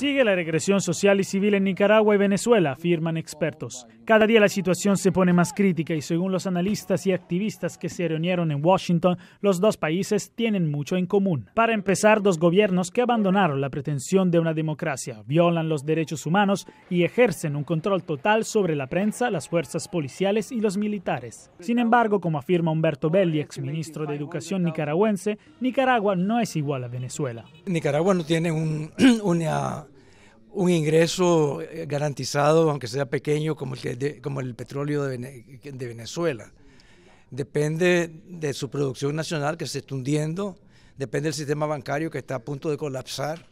Sigue la regresión social y civil en Nicaragua y Venezuela, afirman expertos. Cada día la situación se pone más crítica y según los analistas y activistas que se reunieron en Washington, los dos países tienen mucho en común. Para empezar, dos gobiernos que abandonaron la pretensión de una democracia, violan los derechos humanos y ejercen un control total sobre la prensa, las fuerzas policiales y los militares. Sin embargo, como afirma Humberto Belli, exministro de Educación nicaragüense, Nicaragua no es igual a Venezuela. Nicaragua no tiene un, una un ingreso eh, garantizado, aunque sea pequeño, como el, que como el petróleo de, de, Venezuela. Depende de su producción nacional que se está hundiendo, depende del sistema bancario que está a punto de colapsar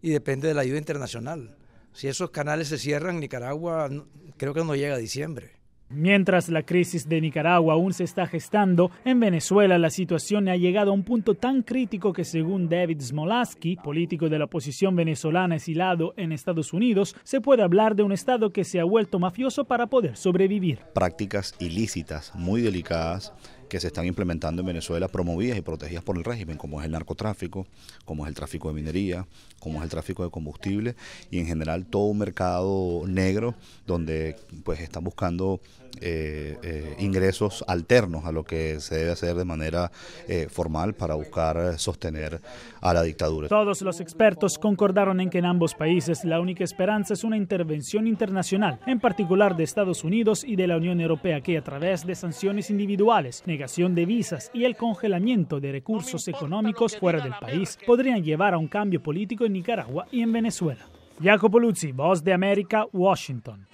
y depende de la ayuda internacional. Si esos canales se cierran, Nicaragua creo que no llega a diciembre. Mientras la crisis de Nicaragua aún se está gestando, en Venezuela la situación ha llegado a un punto tan crítico que según David Smolaski, político de la oposición venezolana exilado en Estados Unidos, se puede hablar de un Estado que se ha vuelto mafioso para poder sobrevivir. Prácticas ilícitas muy delicadas que se están implementando en Venezuela promovidas y protegidas por el régimen, como es el narcotráfico, como es el tráfico de minería, como es el tráfico de combustible y en general todo un mercado negro donde pues están buscando eh, eh, ingresos alternos a lo que se debe hacer de manera eh, formal para buscar sostener a la dictadura. Todos los expertos concordaron en que en ambos países la única esperanza es una intervención internacional, en particular de Estados Unidos y de la Unión Europea, que a través de sanciones individuales, la negación de visas y el congelamiento de recursos económicos fuera del país podrían llevar a un cambio político en Nicaragua y en Venezuela. Jacopo Luzzi, Voz de América, Washington.